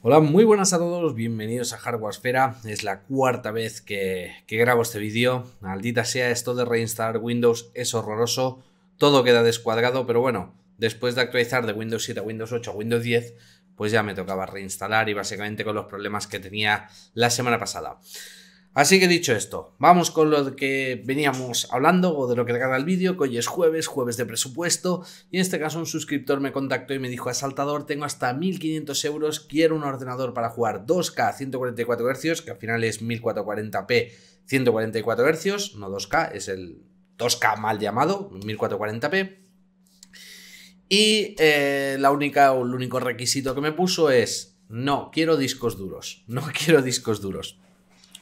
Hola, muy buenas a todos, bienvenidos a Hardware Esfera Es la cuarta vez que, que grabo este vídeo. Maldita sea, esto de reinstalar Windows es horroroso. Todo queda descuadrado, pero bueno, después de actualizar de Windows 7 a Windows 8 a Windows 10, pues ya me tocaba reinstalar y básicamente con los problemas que tenía la semana pasada. Así que dicho esto, vamos con lo que veníamos hablando o de lo que trata el vídeo, que hoy es jueves, jueves de presupuesto, y en este caso un suscriptor me contactó y me dijo, Asaltador, tengo hasta 1500 euros, quiero un ordenador para jugar 2K 144 Hz, que al final es 1440p 144 Hz, no 2K, es el 2K mal llamado, 1440p. Y eh, la única, el único requisito que me puso es, no, quiero discos duros, no quiero discos duros.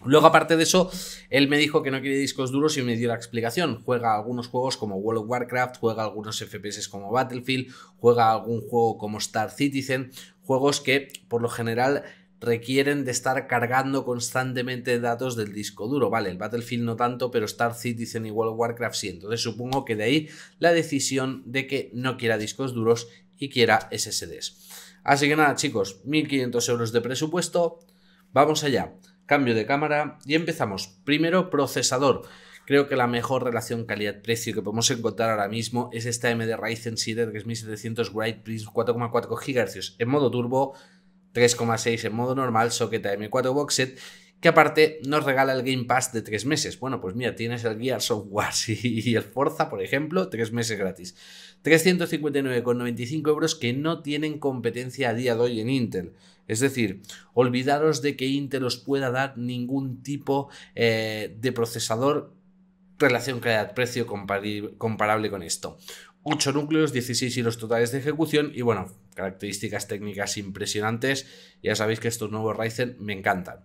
Luego, aparte de eso, él me dijo que no quiere discos duros y me dio la explicación. Juega algunos juegos como World of Warcraft, juega algunos FPS como Battlefield, juega algún juego como Star Citizen, juegos que por lo general requieren de estar cargando constantemente datos del disco duro. Vale, el Battlefield no tanto, pero Star Citizen y World of Warcraft sí. Entonces supongo que de ahí la decisión de que no quiera discos duros y quiera SSDs. Así que nada, chicos, 1.500 euros de presupuesto. Vamos allá cambio de cámara y empezamos. Primero, procesador. Creo que la mejor relación calidad-precio que podemos encontrar ahora mismo es esta MD Ryzen 7 3700 Bright 4,4 GHz en modo turbo, 3,6 en modo normal, socket M4 box que aparte nos regala el Game Pass de 3 meses. Bueno, pues mira, tienes el Gears of War y el Forza, por ejemplo, 3 meses gratis. 359,95 euros que no tienen competencia a día de hoy en Intel. Es decir, olvidaros de que Intel os pueda dar ningún tipo eh, de procesador relación calidad-precio comparable con esto. 8 núcleos, 16 hilos totales de ejecución y bueno, características técnicas impresionantes. Ya sabéis que estos nuevos Ryzen me encantan.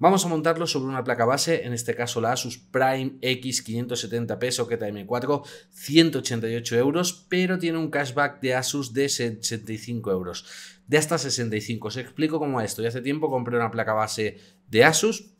Vamos a montarlo sobre una placa base, en este caso la Asus Prime X 570p Socket M4, 188 euros, pero tiene un cashback de Asus de 65 euros, de hasta 65. Os explico cómo es esto. Y hace tiempo compré una placa base de Asus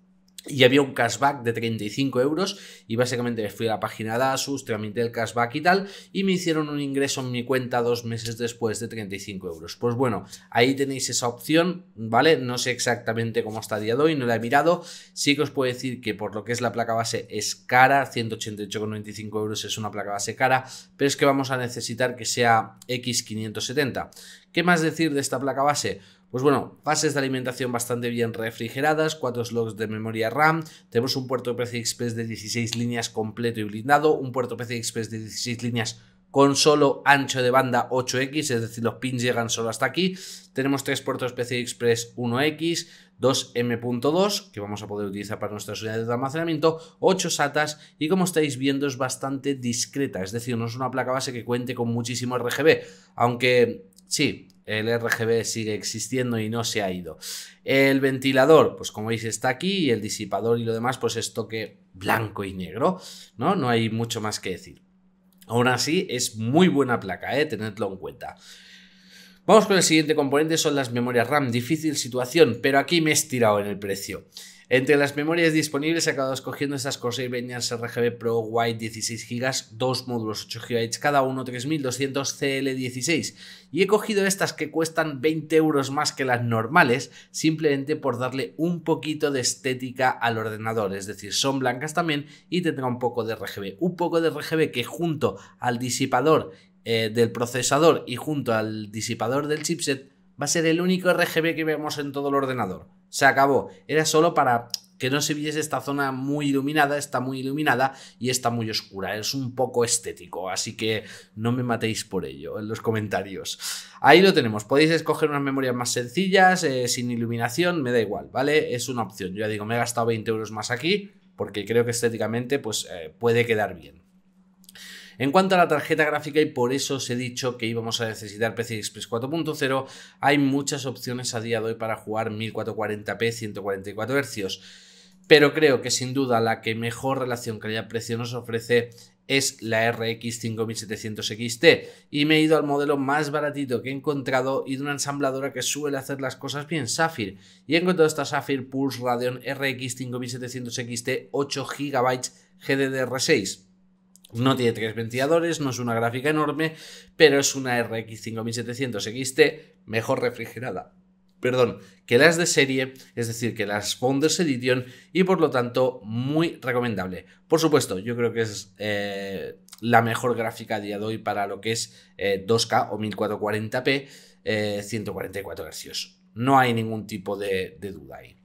y había un cashback de 35 euros y básicamente fui a la página de Asus, tramité el cashback y tal y me hicieron un ingreso en mi cuenta dos meses después de 35 euros. Pues bueno, ahí tenéis esa opción, ¿vale? No sé exactamente cómo está a día de hoy, no la he mirado. Sí que os puedo decir que por lo que es la placa base es cara, 188,95 euros es una placa base cara, pero es que vamos a necesitar que sea X570. ¿Qué más decir de esta placa base? Pues bueno, bases de alimentación bastante bien refrigeradas, 4 slots de memoria RAM, tenemos un puerto PCI Express de 16 líneas completo y blindado, un puerto PCI Express de 16 líneas con solo ancho de banda 8X, es decir, los pins llegan solo hasta aquí. Tenemos tres puertos PCI Express 1X, 2 M.2 que vamos a poder utilizar para nuestras unidades de almacenamiento, 8 SATAs y como estáis viendo es bastante discreta, es decir, no es una placa base que cuente con muchísimo RGB, aunque sí, el RGB sigue existiendo y no se ha ido. El ventilador, pues como veis está aquí, y el disipador y lo demás, pues es toque blanco y negro, ¿no? No hay mucho más que decir. Aún así, es muy buena placa, ¿eh? tenedlo en cuenta. Vamos con el siguiente componente, son las memorias RAM. Difícil situación, pero aquí me he estirado en el precio. Entre las memorias disponibles he acabado escogiendo estas Corsair Vengeance RGB Pro White 16 GB, dos módulos 8 GB cada uno, 3200 CL16. Y he cogido estas que cuestan 20 euros más que las normales, simplemente por darle un poquito de estética al ordenador. Es decir, son blancas también y tendrá un poco de RGB. Un poco de RGB que junto al disipador eh, del procesador y junto al disipador del chipset va a ser el único RGB que vemos en todo el ordenador se acabó. Era solo para que no se viese esta zona muy iluminada, está muy iluminada y está muy oscura. Es un poco estético, así que no me matéis por ello en los comentarios. Ahí lo tenemos, podéis escoger unas memorias más sencillas, eh, sin iluminación, me da igual, ¿vale? Es una opción. Yo ya digo, me he gastado 20 euros más aquí porque creo que estéticamente pues, eh, puede quedar bien. En cuanto a la tarjeta gráfica, y por eso os he dicho que íbamos a necesitar PCI Express 4.0, hay muchas opciones a día de hoy para jugar 1440p 144 Hz. Pero creo que sin duda la que mejor relación calidad-precio nos ofrece es la RX 5700 XT y me he ido al modelo más baratito que he encontrado y de una ensambladora que suele hacer las cosas bien, Sapphire. Y he encontrado esta Sapphire Pulse Radeon RX 5700 XT 8 GB GDDR6. No tiene tres ventiladores, no es una gráfica enorme, pero es una RX 5700 XT mejor refrigerada. Perdón, que las de serie, es decir, que las Founders Edition y por lo tanto muy recomendable. Por supuesto, yo creo que es eh, la mejor gráfica a día de hoy para lo que es 2K eh, o 1440p, 144 Hz. No hay ningún tipo de duda ahí.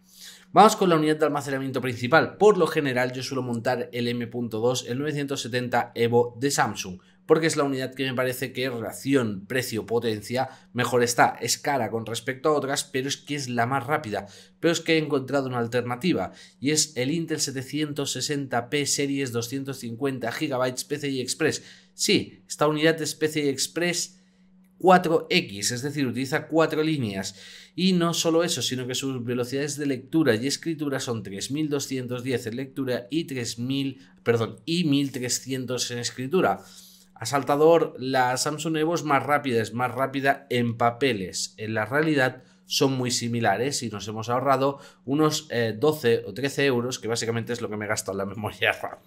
Vamos con la unidad de almacenamiento principal. Por lo general yo suelo montar el M.2, el 970 Evo de Samsung, porque es la unidad que me parece que relación precio-potencia mejor está. Es cara con respecto a otras, pero es que es la más rápida. Pero es que he encontrado una alternativa y es el Intel 760p Series 250 GB PCI Express. Sí, esta unidad es PCI Express 4X, es decir, utiliza cuatro líneas. Y no solo eso, sino que sus velocidades de lectura y escritura son 3210 en lectura y 3000, perdón, y 1300 en escritura. Asaltador, la Samsung Evo es más rápida, es más rápida en papeles. En la realidad, son muy similares y nos hemos ahorrado unos 12 eh, o 13 euros, que básicamente es lo que me gasto en la memoria RAM.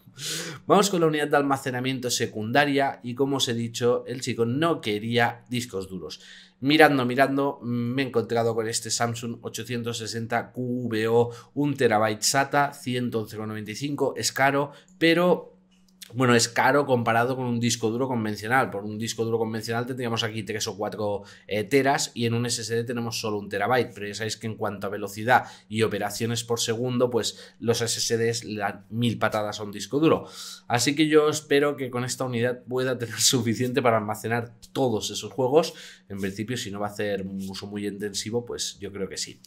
Vamos con la unidad de almacenamiento secundaria y como os he dicho, el chico no quería discos duros. Mirando, mirando, mm, me he encontrado con este Samsung 860 QVO 1TB SATA, 111,95, es caro, pero bueno, es caro comparado con un disco duro convencional. Por un disco duro convencional tendríamos aquí 3 o 4 eh, teras y en un SSD tenemos solo un terabyte. Pero ya sabéis que en cuanto a velocidad y operaciones por segundo, pues los SSDs le dan mil patadas a un disco duro. Así que yo espero que con esta unidad pueda tener suficiente para almacenar todos esos juegos. En principio, si no va a hacer un uso muy intensivo, pues yo creo que sí.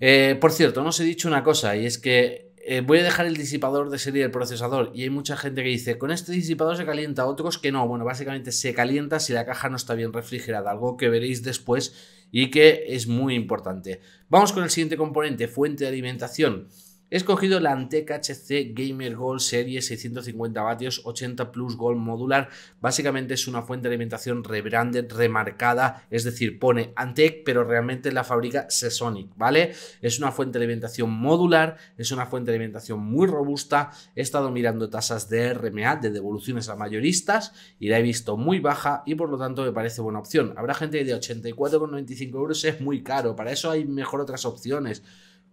Eh, por cierto, no os he dicho una cosa y es que eh, voy a dejar el disipador de serie del procesador. Y hay mucha gente que dice, con este disipador se calienta, otros que no. Bueno, básicamente se calienta si la caja no está bien refrigerada, algo que veréis después y que es muy importante. Vamos con el siguiente componente, fuente de alimentación. He escogido la Antec HC Gamer Gold Serie 650 vatios 80 Plus Gold modular. Básicamente es una fuente de alimentación rebranded, remarcada, es decir, pone Antec, pero realmente la fábrica Sesonic, ¿vale? Es una fuente de alimentación modular, es una fuente de alimentación muy robusta. He estado mirando tasas de RMA, de devoluciones a mayoristas, y la he visto muy baja y por lo tanto me parece buena opción. Habrá gente que de 84,95 euros es muy caro, para eso hay mejor otras opciones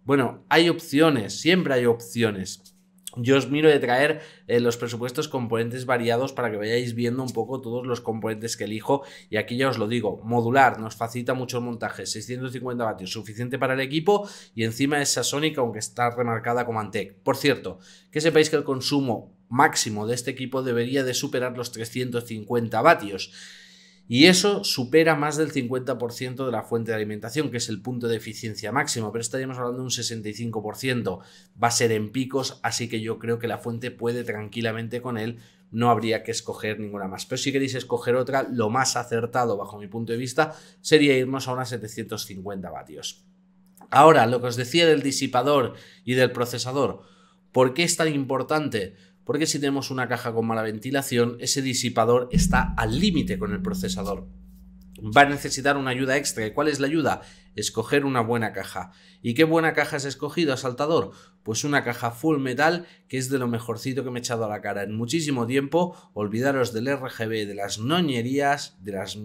bueno, hay opciones, siempre hay opciones. Yo os miro de traer eh, los presupuestos componentes variados para que vayáis viendo un poco todos los componentes que elijo. Y aquí ya os lo digo, modular nos facilita mucho el montaje, 650 vatios, suficiente para el equipo y encima es Sonic, aunque está remarcada como Antec. Por cierto, que sepáis que el consumo máximo de este equipo debería de superar los 350 vatios. Y eso supera más del 50% de la fuente de alimentación, que es el punto de eficiencia máximo, pero estaríamos hablando de un 65%. Va a ser en picos, así que yo creo que la fuente puede tranquilamente con él, no habría que escoger ninguna más. Pero si queréis escoger otra, lo más acertado bajo mi punto de vista sería irnos a unas 750 vatios. Ahora, lo que os decía del disipador y del procesador, ¿por qué es tan importante? porque si tenemos una caja con mala ventilación, ese disipador está al límite con el procesador. Va a necesitar una ayuda extra. ¿Y cuál es la ayuda? Escoger una buena caja. ¿Y qué buena caja has escogido, asaltador? Pues una caja full metal, que es de lo mejorcito que me he echado a la cara en muchísimo tiempo. Olvidaros del RGB, de las noñerías, de las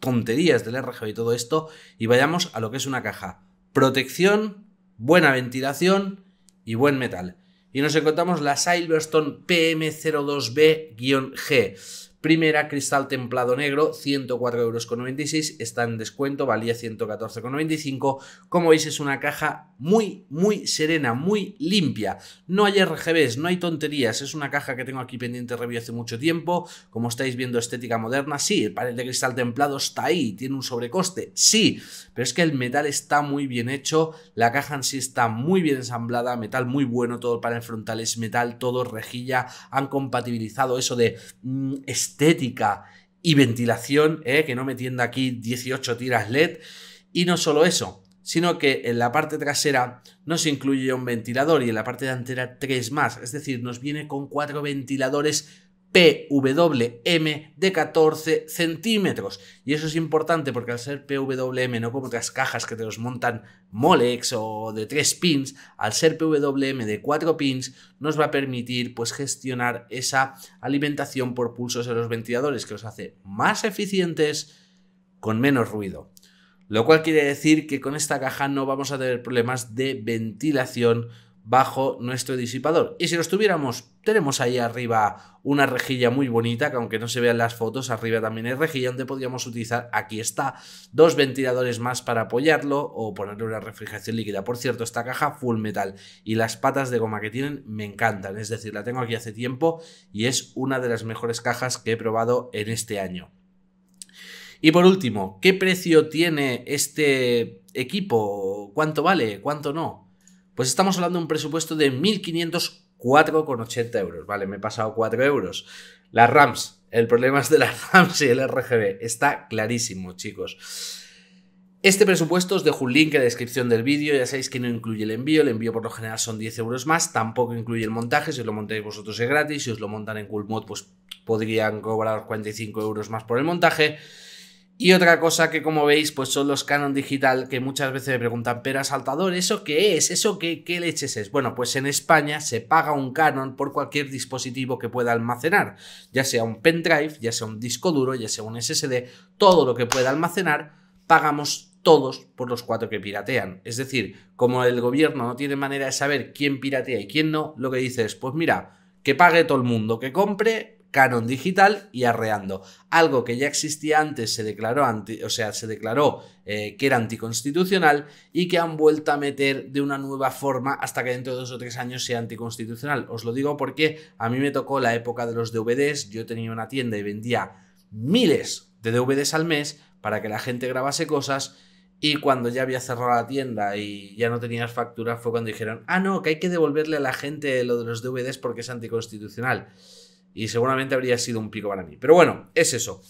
tonterías del RGB y todo esto, y vayamos a lo que es una caja. Protección, buena ventilación y buen metal y nos encontramos la Silverstone PM02B-G Primera, cristal templado negro, 104,96 euros, está en descuento, valía 114,95. Como veis es una caja muy, muy serena, muy limpia. No hay RGBs, no hay tonterías, es una caja que tengo aquí pendiente review hace mucho tiempo. Como estáis viendo, estética moderna, sí, el panel de cristal templado está ahí, tiene un sobrecoste, sí, pero es que el metal está muy bien hecho, la caja en sí está muy bien ensamblada, metal muy bueno, todo el panel frontal es metal, todo rejilla, han compatibilizado eso de... Mm, estética y ventilación, ¿eh? que no me tienda aquí 18 tiras LED. Y no solo eso, sino que en la parte trasera nos incluye un ventilador y en la parte delantera tres más. Es decir, nos viene con cuatro ventiladores PWM de 14 centímetros. Y eso es importante porque al ser PWM, no como otras cajas que te los montan Molex o de 3 pins, al ser PWM de 4 pins, nos va a permitir pues, gestionar esa alimentación por pulsos de los ventiladores, que los hace más eficientes con menos ruido. Lo cual quiere decir que con esta caja no vamos a tener problemas de ventilación bajo nuestro disipador. Y si los tuviéramos, tenemos ahí arriba una rejilla muy bonita, que aunque no se vean las fotos, arriba también hay rejilla donde podríamos utilizar, aquí está, dos ventiladores más para apoyarlo o ponerle una refrigeración líquida. Por cierto, esta caja full metal y las patas de goma que tienen me encantan, es decir, la tengo aquí hace tiempo y es una de las mejores cajas que he probado en este año. Y por último, ¿qué precio tiene este equipo? ¿Cuánto vale? ¿Cuánto no? Pues estamos hablando de un presupuesto de 1.504,80 euros. Vale, me he pasado 4 euros. Las RAMs. El problema es de las RAMs y el RGB. Está clarísimo, chicos. Este presupuesto os dejo un link en la descripción del vídeo, ya sabéis que no incluye el envío, el envío por lo general son 10 euros más, tampoco incluye el montaje, si os lo montáis vosotros es gratis, si os lo montan en CoolMod pues podrían cobrar 45 euros más por el montaje y otra cosa que como veis pues son los Canon digital que muchas veces me preguntan, pero asaltador, ¿eso qué es? ¿Eso qué, qué leches es? Bueno, pues en España se paga un Canon por cualquier dispositivo que pueda almacenar, ya sea un pendrive, ya sea un disco duro, ya sea un SSD, todo lo que pueda almacenar, pagamos todos por los cuatro que piratean. Es decir, como el gobierno no tiene manera de saber quién piratea y quién no, lo que dice es, pues mira, que pague todo el mundo, que compre Canon Digital y Arreando. Algo que ya existía antes, se declaró, anti, o sea, se declaró eh, que era anticonstitucional y que han vuelto a meter de una nueva forma hasta que dentro de dos o tres años sea anticonstitucional. Os lo digo porque a mí me tocó la época de los DVDs, yo tenía una tienda y vendía miles de DVDs al mes para que la gente grabase cosas y cuando ya había cerrado la tienda y ya no tenías facturas fue cuando dijeron, ah, no, que hay que devolverle a la gente lo de los DVDs porque es anticonstitucional y seguramente habría sido un pico para mí. Pero bueno, es eso.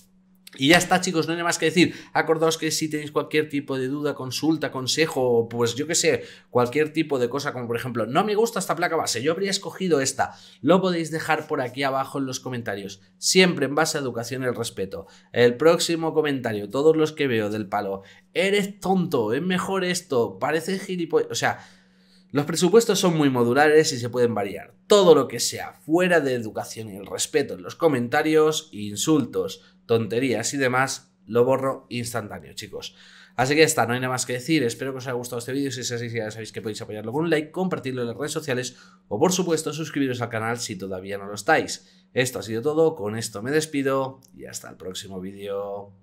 Y ya está, chicos, no hay nada más que decir. Acordaos que si tenéis cualquier tipo de duda, consulta, consejo, pues yo que sé, cualquier tipo de cosa, como por ejemplo, no me gusta esta placa base, yo habría escogido esta. Lo podéis dejar por aquí abajo en los comentarios. Siempre en base a educación y el respeto. El próximo comentario, todos los que veo del palo, eres tonto, es mejor esto, parece gilipollas. O sea, los presupuestos son muy modulares y se pueden variar. Todo lo que sea fuera de educación y el respeto en los comentarios, insultos, tonterías y demás, lo borro instantáneo, chicos. Así que ya está, no hay nada más que decir. Espero que os haya gustado este vídeo. Si es así, ya sabéis que podéis apoyarlo con un like, compartirlo en las redes sociales o, por supuesto, suscribiros al canal si todavía no lo estáis. Esto ha sido todo, con esto me despido y hasta el próximo vídeo.